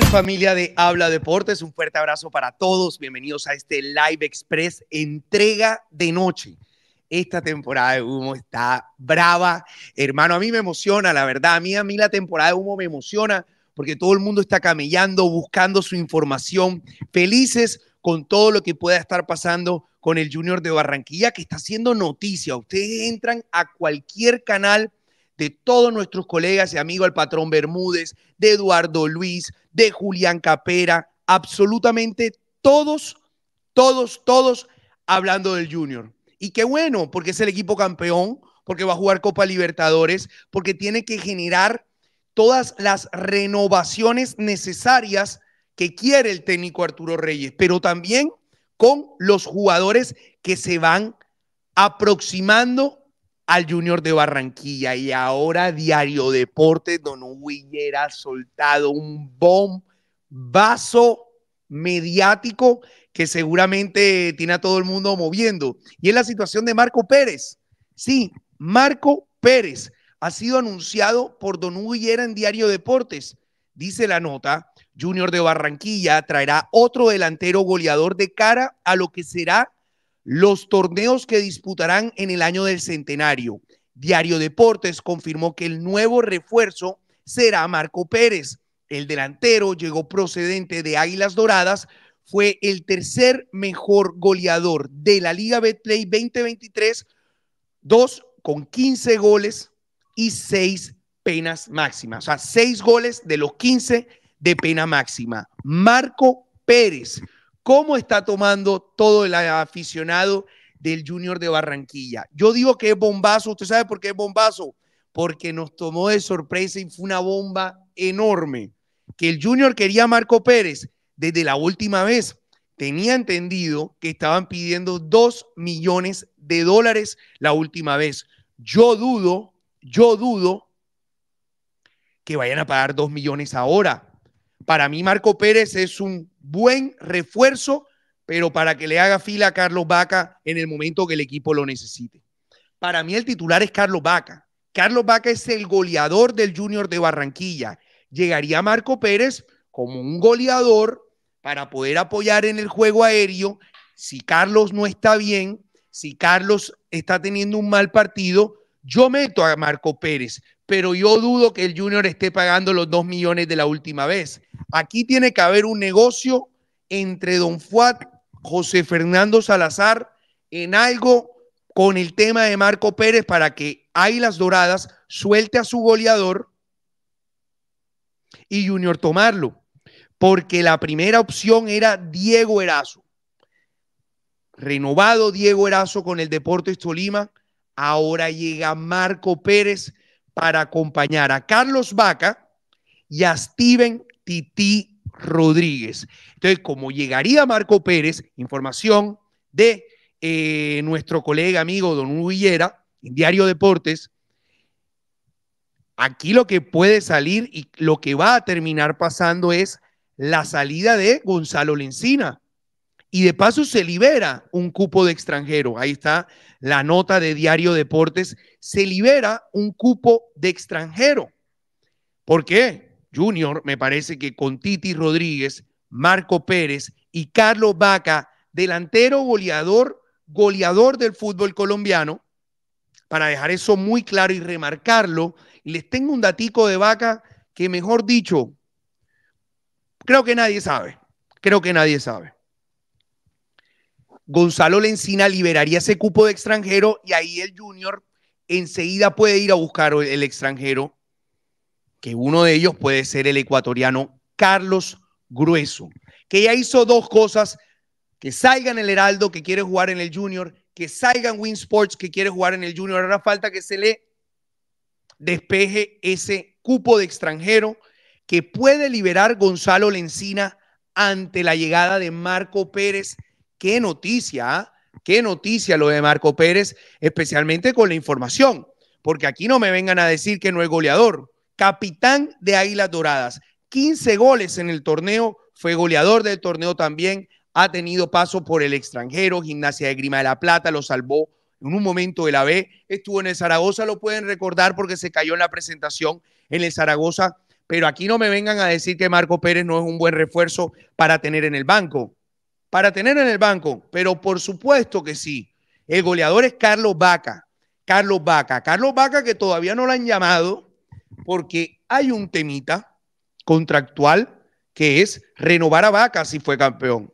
familia de Habla Deportes? Un fuerte abrazo para todos. Bienvenidos a este Live Express, entrega de noche. Esta temporada de humo está brava. Hermano, a mí me emociona, la verdad. A mí, a mí la temporada de humo me emociona porque todo el mundo está camellando, buscando su información, felices con todo lo que pueda estar pasando con el Junior de Barranquilla, que está haciendo noticia. Ustedes entran a cualquier canal de todos nuestros colegas y amigos, al patrón Bermúdez, de Eduardo Luis, de Julián Capera, absolutamente todos, todos, todos hablando del Junior. Y qué bueno, porque es el equipo campeón, porque va a jugar Copa Libertadores, porque tiene que generar todas las renovaciones necesarias que quiere el técnico Arturo Reyes, pero también con los jugadores que se van aproximando al Junior de Barranquilla y ahora Diario Deportes, Don Huillera ha soltado un bombazo mediático que seguramente tiene a todo el mundo moviendo. Y es la situación de Marco Pérez. Sí, Marco Pérez ha sido anunciado por Don Huillera en Diario Deportes. Dice la nota, Junior de Barranquilla traerá otro delantero goleador de cara a lo que será los torneos que disputarán en el año del centenario. Diario Deportes confirmó que el nuevo refuerzo será Marco Pérez. El delantero llegó procedente de Águilas Doradas, fue el tercer mejor goleador de la Liga Betplay 2023, dos con 15 goles y seis penas máximas. O sea, seis goles de los 15 de pena máxima. Marco Pérez cómo está tomando todo el aficionado del Junior de Barranquilla. Yo digo que es bombazo, ¿usted sabe por qué es bombazo? Porque nos tomó de sorpresa y fue una bomba enorme. Que el Junior quería a Marco Pérez desde la última vez. Tenía entendido que estaban pidiendo dos millones de dólares la última vez. Yo dudo, yo dudo que vayan a pagar dos millones ahora para mí Marco Pérez es un buen refuerzo, pero para que le haga fila a Carlos Vaca en el momento que el equipo lo necesite. Para mí el titular es Carlos Vaca. Carlos Vaca es el goleador del Junior de Barranquilla. Llegaría Marco Pérez como un goleador para poder apoyar en el juego aéreo. Si Carlos no está bien, si Carlos está teniendo un mal partido, yo meto a Marco Pérez, pero yo dudo que el Junior esté pagando los dos millones de la última vez. Aquí tiene que haber un negocio entre Don Fuat, José Fernando Salazar, en algo con el tema de Marco Pérez para que Ailas Doradas suelte a su goleador y Junior tomarlo. Porque la primera opción era Diego Erazo. Renovado Diego Erazo con el Deportes Tolima. Ahora llega Marco Pérez para acompañar a Carlos Vaca, y a Steven Tití Rodríguez. Entonces, como llegaría Marco Pérez, información de eh, nuestro colega amigo Don Villera, en Diario Deportes, aquí lo que puede salir y lo que va a terminar pasando es la salida de Gonzalo Lencina. Y de paso se libera un cupo de extranjero. Ahí está la nota de Diario Deportes. Se libera un cupo de extranjero. ¿Por qué? Junior, me parece que con Titi Rodríguez, Marco Pérez y Carlos Vaca, delantero goleador, goleador del fútbol colombiano, para dejar eso muy claro y remarcarlo, les tengo un datico de Vaca que mejor dicho, creo que nadie sabe, creo que nadie sabe. Gonzalo Lencina liberaría ese cupo de extranjero y ahí el Junior enseguida puede ir a buscar el extranjero que uno de ellos puede ser el ecuatoriano Carlos Grueso, que ya hizo dos cosas, que salga el Heraldo, que quiere jugar en el Junior, que salga Win Sports, que quiere jugar en el Junior. Ahora falta que se le despeje ese cupo de extranjero que puede liberar Gonzalo Lencina ante la llegada de Marco Pérez. Qué noticia, ¿ah? qué noticia lo de Marco Pérez, especialmente con la información, porque aquí no me vengan a decir que no es goleador capitán de Águilas Doradas. 15 goles en el torneo, fue goleador del torneo también, ha tenido paso por el extranjero, Gimnasia de Grima de la Plata, lo salvó en un momento de la B, estuvo en el Zaragoza, lo pueden recordar porque se cayó en la presentación en el Zaragoza, pero aquí no me vengan a decir que Marco Pérez no es un buen refuerzo para tener en el banco, para tener en el banco, pero por supuesto que sí. El goleador es Carlos Vaca, Carlos Vaca, Carlos Vaca que todavía no lo han llamado, porque hay un temita contractual que es renovar a Vaca si fue campeón.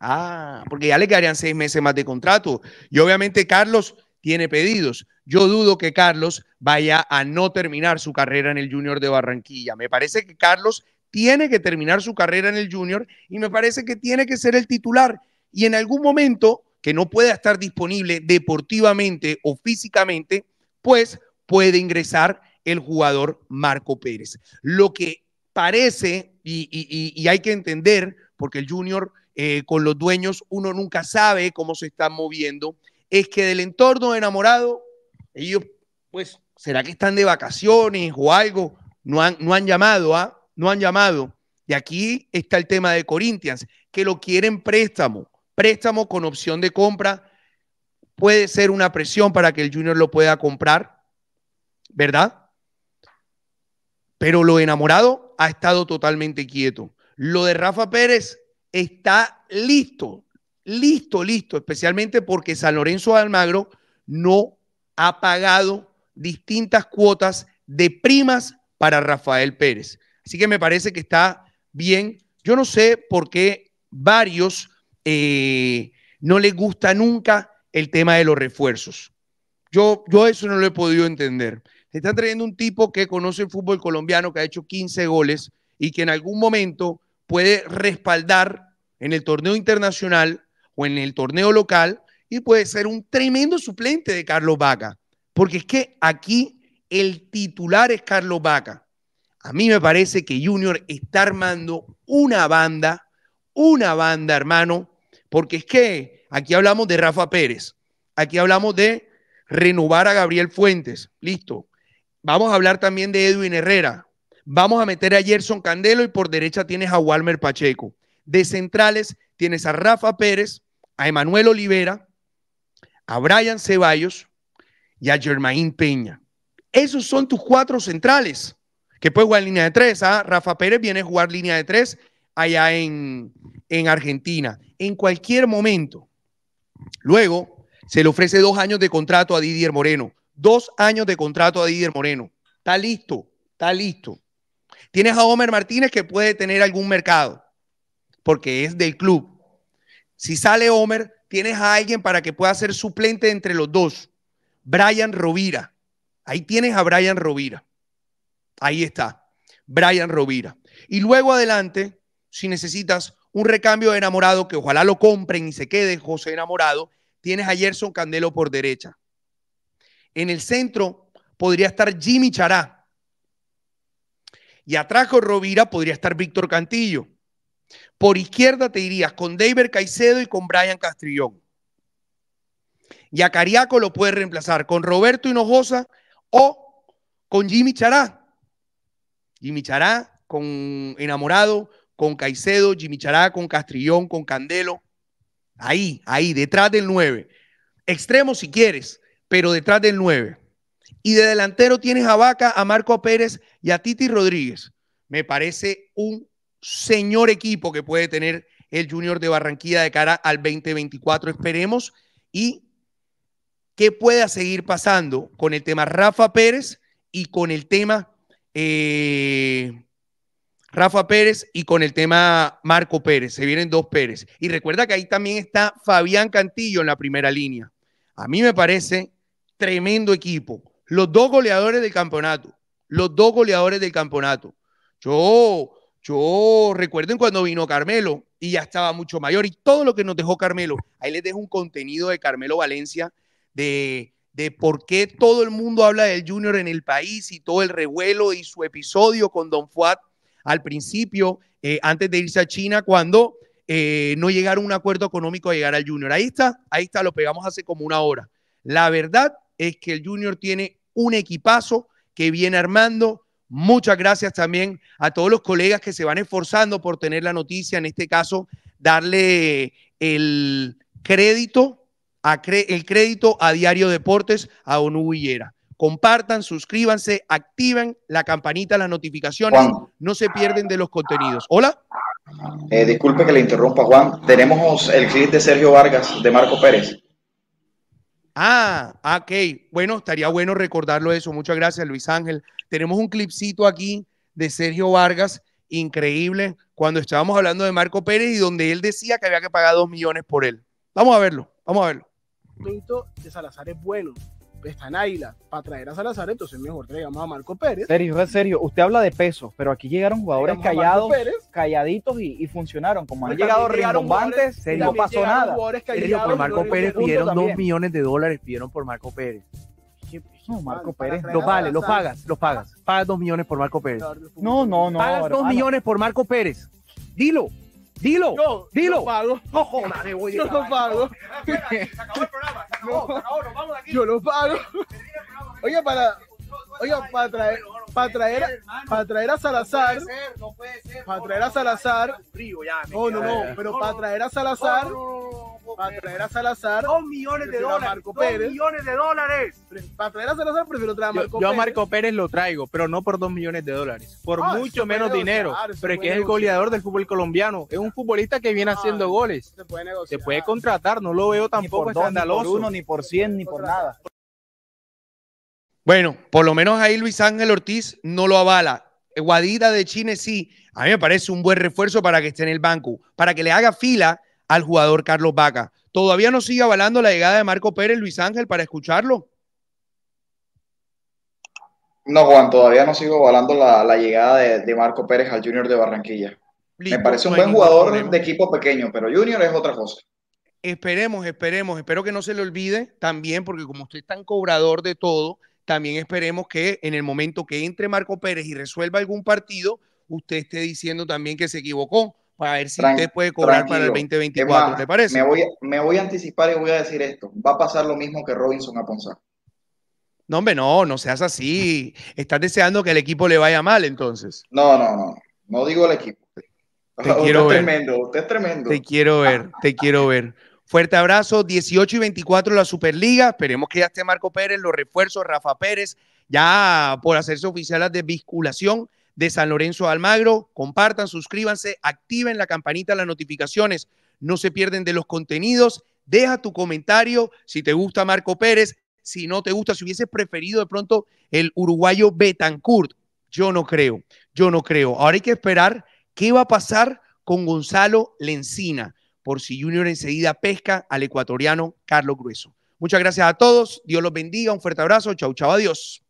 Ah, porque ya le quedarían seis meses más de contrato. Y obviamente Carlos tiene pedidos. Yo dudo que Carlos vaya a no terminar su carrera en el Junior de Barranquilla. Me parece que Carlos tiene que terminar su carrera en el Junior y me parece que tiene que ser el titular. Y en algún momento que no pueda estar disponible deportivamente o físicamente, pues puede ingresar el jugador Marco Pérez. Lo que parece y, hay que entender, porque el junior eh, con los dueños uno nunca sabe cómo se están moviendo, es que del entorno enamorado, ellos, pues, ¿será que están de vacaciones o algo? No han, no han llamado, ¿ah? No han llamado. Y aquí está el tema de Corinthians, que lo quieren préstamo, préstamo con opción de compra. Puede ser una presión para que el Junior lo pueda comprar, ¿verdad? Pero lo enamorado ha estado totalmente quieto. Lo de Rafa Pérez está listo, listo, listo, especialmente porque San Lorenzo de Almagro no ha pagado distintas cuotas de primas para Rafael Pérez. Así que me parece que está bien. Yo no sé por qué varios eh, no les gusta nunca el tema de los refuerzos. Yo, yo eso no lo he podido entender. Se está trayendo un tipo que conoce el fútbol colombiano, que ha hecho 15 goles y que en algún momento puede respaldar en el torneo internacional o en el torneo local y puede ser un tremendo suplente de Carlos Vaca. Porque es que aquí el titular es Carlos Vaca. A mí me parece que Junior está armando una banda, una banda, hermano, porque es que aquí hablamos de Rafa Pérez, aquí hablamos de renovar a Gabriel Fuentes, listo. Vamos a hablar también de Edwin Herrera. Vamos a meter a Gerson Candelo y por derecha tienes a Walmer Pacheco. De centrales tienes a Rafa Pérez, a Emanuel Olivera, a Brian Ceballos y a Germain Peña. Esos son tus cuatro centrales que puedes jugar en línea de tres. Ah, Rafa Pérez viene a jugar línea de tres allá en Argentina. En cualquier momento. Luego se le ofrece dos años de contrato a Didier Moreno. Dos años de contrato a Didier Moreno. Está listo, está listo. Tienes a Homer Martínez que puede tener algún mercado, porque es del club. Si sale Homer, tienes a alguien para que pueda ser suplente entre los dos. Brian Rovira. Ahí tienes a Brian Rovira. Ahí está. Brian Rovira. Y luego adelante, si necesitas un recambio de enamorado, que ojalá lo compren y se quede José enamorado, tienes a Gerson Candelo por derecha. En el centro podría estar Jimmy Chará. Y atrás con Rovira podría estar Víctor Cantillo. Por izquierda te irías con David Caicedo y con Brian Castrillón. Y a Cariaco lo puedes reemplazar con Roberto Hinojosa o con Jimmy Chará. Jimmy Chará con Enamorado, con Caicedo, Jimmy Chará con Castrillón, con Candelo. Ahí, ahí, detrás del 9. Extremo si quieres, pero detrás del 9. Y de delantero tienes a Vaca, a Marco Pérez y a Titi Rodríguez. Me parece un señor equipo que puede tener el Junior de Barranquilla de cara al 2024, esperemos. ¿Y qué pueda seguir pasando con el tema Rafa Pérez y con el tema eh, Rafa Pérez y con el tema Marco Pérez? Se vienen dos Pérez. Y recuerda que ahí también está Fabián Cantillo en la primera línea. A mí me parece tremendo equipo. Los dos goleadores del campeonato. Los dos goleadores del campeonato. Yo, yo, recuerden cuando vino Carmelo y ya estaba mucho mayor y todo lo que nos dejó Carmelo. Ahí les dejo un contenido de Carmelo Valencia de, de por qué todo el mundo habla del Junior en el país y todo el revuelo y su episodio con Don Fuat al principio, eh, antes de irse a China, cuando eh, no llegaron a un acuerdo económico a llegar al Junior. Ahí está, ahí está, lo pegamos hace como una hora. La verdad es que el Junior tiene un equipazo que viene armando. Muchas gracias también a todos los colegas que se van esforzando por tener la noticia, en este caso, darle eh, el crédito a Diario Deportes a ONU Villera. Compartan, suscríbanse, activen la campanita, las notificaciones, no se pierden de los contenidos. Hola. Eh, disculpe que le interrumpa, Juan. Tenemos el clip de Sergio Vargas, de Marco Pérez. Ah, ah, ok. Bueno, estaría bueno recordarlo eso. Muchas gracias, Luis Ángel. Tenemos un clipcito aquí de Sergio Vargas, increíble, cuando estábamos hablando de Marco Pérez y donde él decía que había que pagar dos millones por él. Vamos a verlo, vamos a verlo. de Salazar es bueno, está Águila, para traer a Salazar, entonces mejor traigamos a Marco Pérez. Sergio, serio, usted habla de peso, pero aquí llegaron jugadores callados, calladitos y, funcionaron. Como han llegado rimbombantes, serio, no pasó nada. por Marco Pérez pidieron 2 millones de dólares, pidieron por Marco Pérez. No, Marco Pérez. los vale, lo pagas, lo pagas. Pagas 2 millones por Marco Pérez. No, no, no. Pagas 2 millones por Marco Pérez. Dilo. Dilo, yo, dilo. Lo pago. No jodas, me voy. Yo lo pago. Se acabó el programa, se acabó, se nos vamos de aquí. Yo lo pago. Oye, para, oye, para traer, para traer, para traer a Salazar, para traer a Salazar, no, no, no, pero para traer a Salazar para traer a Salazar. Dos millones de dólares. millones de dólares. Para traer a Salazar a Marco yo, a Marco Pérez lo traigo, pero no por dos millones de dólares. Por ah, mucho menos dinero. pero es que es el goleador del fútbol colombiano. Es un futbolista que viene ah, haciendo goles. Se puede contratar. No lo veo tampoco ni escandaloso. ni por uno, ni por cien, ni por nada. Bueno, por lo menos ahí Luis Ángel Ortiz no lo avala. Guadida de Chine, sí, a mí me parece un buen refuerzo para que esté en el banco, para que le haga fila al jugador Carlos Vaca. ¿Todavía no sigue avalando la llegada de Marco Pérez, Luis Ángel, para escucharlo? No, Juan, todavía no sigo avalando la, llegada de, Marco Pérez al Junior de Barranquilla. Me parece un buen jugador de equipo pequeño, pero Junior es otra cosa. Esperemos, esperemos, espero que no se le olvide también, porque como usted es tan cobrador de todo, también esperemos que en el momento que entre Marco Pérez y resuelva algún partido, usted esté diciendo también que se equivocó, para ver si usted puede cobrar para el 2024. ¿Te parece? Me voy, a anticipar y voy a decir esto. Va a pasar lo mismo que Robinson a Ponzar. No, hombre, no, no seas así. Estás deseando que el equipo le vaya mal, entonces. No, no, no. No digo el equipo. usted es tremendo, usted es tremendo. Te quiero ver, te quiero ver. Fuerte abrazo, 18 y 24 la Superliga. Esperemos que ya esté Marco Pérez, los refuerzos, Rafa Pérez, ya por hacerse oficial la desvinculación de San Lorenzo Almagro. Compartan, suscríbanse, activen la campanita las notificaciones. No se pierden de los contenidos. Deja tu comentario si te gusta Marco Pérez, si no te gusta, si hubieses preferido de pronto el uruguayo Betancourt. Yo no creo, yo no creo. Ahora hay que esperar qué va a pasar con Gonzalo Lencina, por si Junior enseguida pesca al ecuatoriano Carlos Grueso. Muchas gracias a todos, Dios los bendiga, un fuerte abrazo, chau, chau, adiós.